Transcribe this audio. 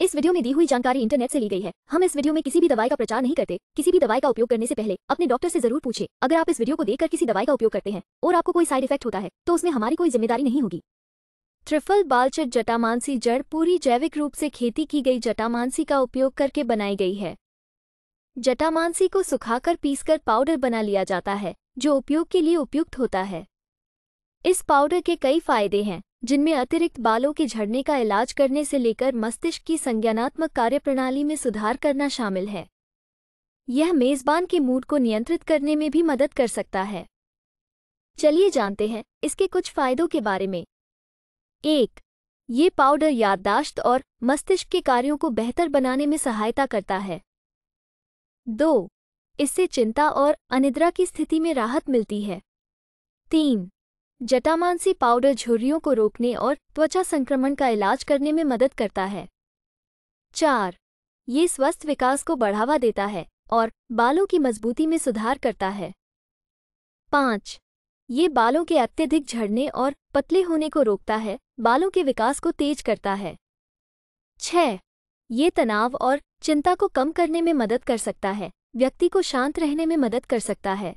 इस वीडियो में दी हुई जानकारी इंटरनेट से ली गई है हम इस वीडियो में किसी भी दवाई का प्रचार नहीं करते किसी भी दवाई का उपयोग करने से पहले अपने डॉक्टर से जरूर पूछे अगर आप इस वीडियो को देखकर किसी दवाई का उपयोग करते हैं और आपको कोई साइड इफेक्ट होता है तो उसमें हमारी कोई जिम्मेदारी नहीं होगी ट्रिफल बालचट जटामानसी जड़ पूरी जैविक रूप से खेती की गई जटामानसी का उपयोग करके बनाई गई है जटामानसी को सुखाकर पीसकर पाउडर बना लिया जाता है जो उपयोग के लिए उपयुक्त होता है इस पाउडर के कई फायदे हैं जिनमें अतिरिक्त बालों के झड़ने का इलाज करने से लेकर मस्तिष्क की संज्ञानात्मक कार्यप्रणाली में सुधार करना शामिल है यह मेजबान के मूड को नियंत्रित करने में भी मदद कर सकता है चलिए जानते हैं इसके कुछ फायदों के बारे में एक ये पाउडर याददाश्त और मस्तिष्क के कार्यों को बेहतर बनाने में सहायता करता है दो इससे चिंता और अनिद्रा की स्थिति में राहत मिलती है तीन जटामानसी पाउडर झुर्रियों को रोकने और त्वचा संक्रमण का इलाज करने में मदद करता है चार ये स्वस्थ विकास को बढ़ावा देता है और बालों की मजबूती में सुधार करता है पाँच ये बालों के अत्यधिक झड़ने और पतले होने को रोकता है बालों के विकास को तेज करता है छ ये तनाव और चिंता को कम करने में मदद कर सकता है व्यक्ति को शांत रहने में मदद कर सकता है